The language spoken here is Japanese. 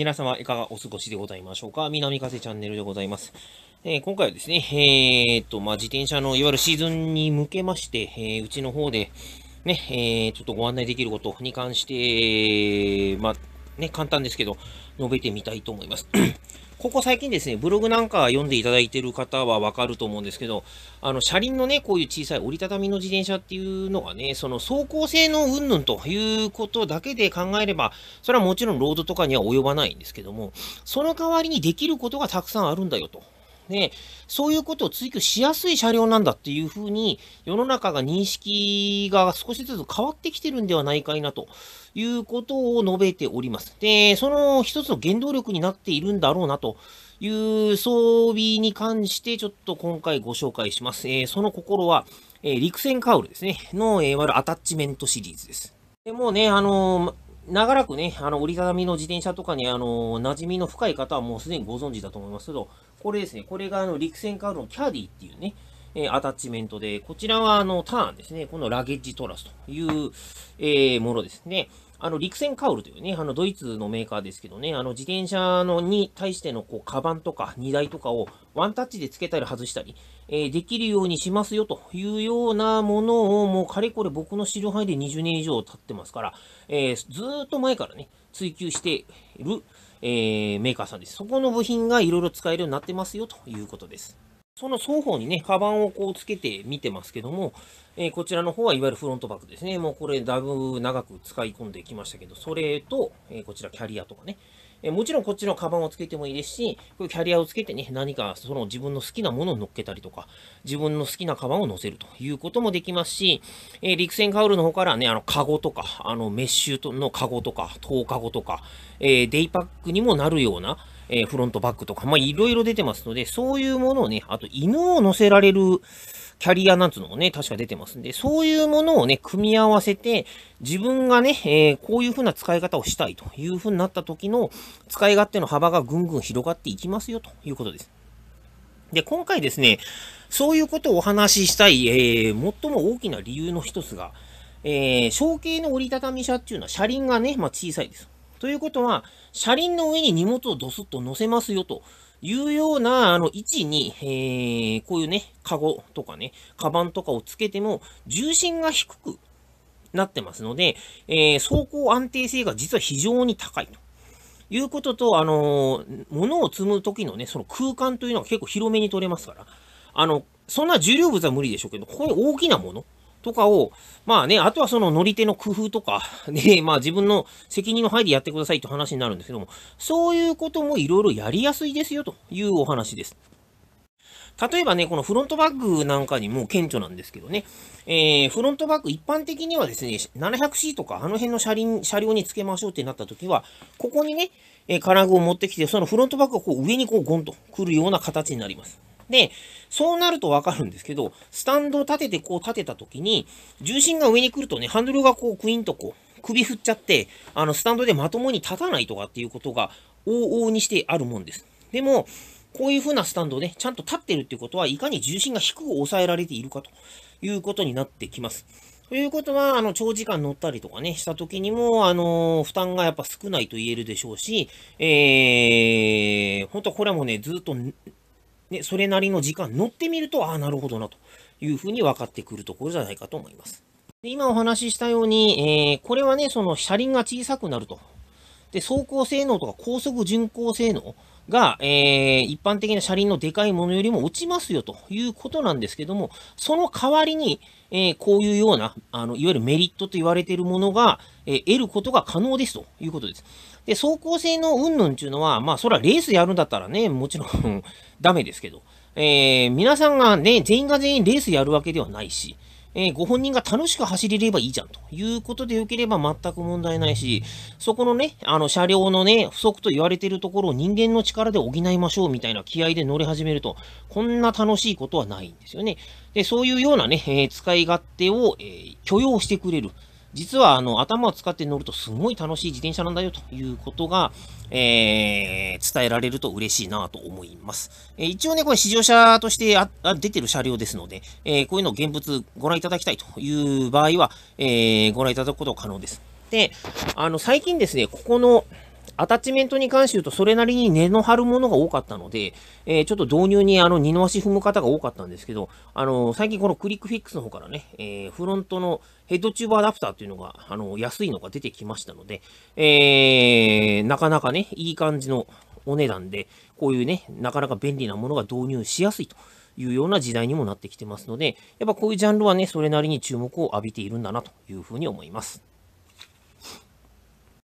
皆様いかがお過ごしでございましょうか南風チャンネルでございます。えー、今回はですね、えー、っと、まあ、自転車のいわゆるシーズンに向けまして、えー、うちの方で、ね、えー、ちょっとご案内できることに関して、まあ、ね、簡単ですけど、述べてみたいと思います。ここ最近ですね、ブログなんか読んでいただいてる方はわかると思うんですけど、あの、車輪のね、こういう小さい折りたたみの自転車っていうのがね、その走行性の云々ということだけで考えれば、それはもちろんロードとかには及ばないんですけども、その代わりにできることがたくさんあるんだよと。ね、そういうことを追求しやすい車両なんだっていうふうに、世の中が認識が少しずつ変わってきてるんではないかいなということを述べております。で、その一つの原動力になっているんだろうなという装備に関してちょっと今回ご紹介します。えー、その心は、えー、陸戦カウルですね、の、えー、るアタッチメントシリーズです。でもうね、あの長らくね、あの折りたたみの自転車とかに、あの、馴染みの深い方はもうすでにご存知だと思いますけど、これですね、これがあの陸戦カードのキャディっていうね、えアタッチメントで、こちらはあのターンですね、このラゲッジトラスという、えー、ものですね。あの、陸戦カウルというね、あの、ドイツのメーカーですけどね、あの、自転車のに対しての、こう、カバンとか荷台とかをワンタッチで付けたり外したり、えー、できるようにしますよというようなものを、もう、かれこれ僕の知る範囲で20年以上経ってますから、えー、ずーっと前からね、追求している、えー、メーカーさんです。そこの部品がいろいろ使えるようになってますよということです。その双方にね、カバンをこうつけてみてますけども、えー、こちらの方はいわゆるフロントバックですね。もうこれだいぶ長く使い込んできましたけど、それと、えー、こちらキャリアとかね。えー、もちろんこっちのカバンをつけてもいいですし、これキャリアをつけてね、何かその自分の好きなものを乗っけたりとか、自分の好きなカバンを乗せるということもできますし、え陸船カウルの方からね、あの、カゴとか、あの、メッシュのカゴとか、トーカゴとか、えデイパックにもなるような、えー、フロントバックとか、まあ、いろいろ出てますので、そういうものをね、あと犬を乗せられるキャリアなんつうのもね、確か出てますんで、そういうものをね、組み合わせて、自分がね、えー、こういう風な使い方をしたいという風になった時の、使い勝手の幅がぐんぐん広がっていきますよということです。で、今回ですね、そういうことをお話ししたい、えー、最も大きな理由の一つが、えー、小径の折りたたみ車っていうのは車輪がね、まあ、小さいです。ということは、車輪の上に荷物をドスッと乗せますよと。いうような、あの、位置に、えー、こういうね、カゴとかね、カバンとかをつけても、重心が低くなってますので、えー、走行安定性が実は非常に高いと。いうことと、あのー、物を積む時のね、その空間というのが結構広めに取れますから、あの、そんな重量物は無理でしょうけど、ここに大きなもの、とかを、まあね、あとはその乗り手の工夫とかで、まあ自分の責任の範囲でやってくださいって話になるんですけども、そういうこともいろいろやりやすいですよというお話です。例えばね、このフロントバッグなんかにも顕著なんですけどね、えー、フロントバッグ一般的にはですね、700C とかあの辺の車輪車両につけましょうってなった時は、ここにね、え金具を持ってきて、そのフロントバッグがこう上にこうゴンとくるような形になります。で、そうなるとわかるんですけど、スタンドを立ててこう立てた時に、重心が上に来るとね、ハンドルがこうクイーンとこう、首振っちゃって、あの、スタンドでまともに立たないとかっていうことが、往々にしてあるもんです。でも、こういう風なスタンドね、ちゃんと立ってるってことは、いかに重心が低く抑えられているかということになってきます。ということは、あの、長時間乗ったりとかね、した時にも、あのー、負担がやっぱ少ないと言えるでしょうし、えー、んとこれはもうね、ずっとね、それなりの時間乗ってみると、ああ、なるほどなというふうに分かってくるところじゃないかと思います。で今お話ししたように、えー、これはね、その車輪が小さくなるとで、走行性能とか高速巡航性能が、えー、一般的な車輪のでかいものよりも落ちますよということなんですけども、その代わりに、えー、こういうような、あの、いわゆるメリットと言われているものが、えー、得ることが可能ですということです。で、走行性能云々っていうのは、まあ、それはレースやるんだったらね、もちろん ダメですけど、え皆さんがね、全員が全員レースやるわけではないし、えー、ご本人が楽しく走れればいいじゃんということでよければ全く問題ないし、そこのね、あの車両のね、不足と言われてるところを人間の力で補いましょうみたいな気合で乗り始めると、こんな楽しいことはないんですよね。で、そういうようなね、えー、使い勝手を、えー、許容してくれる。実はあの頭を使って乗るとすごい楽しい自転車なんだよということが、えー、伝えられると嬉しいなと思います。えー、一応ね、これ試乗車としてあ出てる車両ですので、えー、こういうのを現物ご覧いただきたいという場合は、えご覧いただくことが可能です。で、あの、最近ですね、ここの、アタッチメントに関して言うと、それなりに根の張るものが多かったので、えー、ちょっと導入にあの二の足踏む方が多かったんですけど、あのー、最近このクリックフィックスの方からね、えー、フロントのヘッドチューブアダプターっていうのが、あの安いのが出てきましたので、えなかなかね、いい感じのお値段で、こういうね、なかなか便利なものが導入しやすいというような時代にもなってきてますので、やっぱこういうジャンルはね、それなりに注目を浴びているんだなというふうに思います。